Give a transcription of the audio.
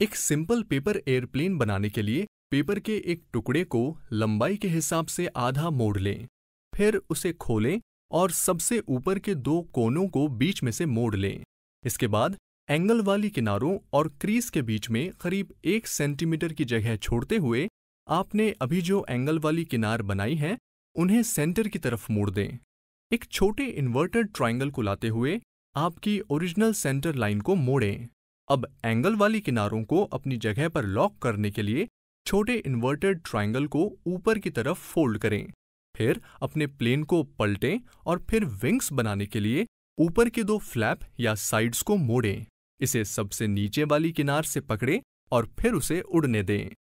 एक simple paper airplane बनाने के लिए पेपर के एक टुकड़े को लंबाई के हिसाब से आधा मोड़ लें फिर उसे खोलें और सबसे ऊपर के दो कोनों को बीच में से मोड़ लें इसके बाद एंगल वाली किनारों और क्रीज के बीच में करीब एक सेंटीमीटर की जगह छोड़ते हुए आपने अभी जो एंगल वाली किनार बनाई है उन्हें सेंटर की तरफ मोड़ दें एक छोटे इन्वर्टेड ट्राइंगल को लाते हुए आपकी ओरिजिनल सेंटर लाइन को मोड़ें अब एंगल वाली किनारों को अपनी जगह पर लॉक करने के लिए छोटे इन्वर्टेड ट्राइंगल को ऊपर की तरफ फोल्ड करें फिर अपने प्लेन को पलटें और फिर विंग्स बनाने के लिए ऊपर के दो फ्लैप या साइड्स को मोड़ें इसे सबसे नीचे वाली किनार से पकड़ें और फिर उसे उड़ने दें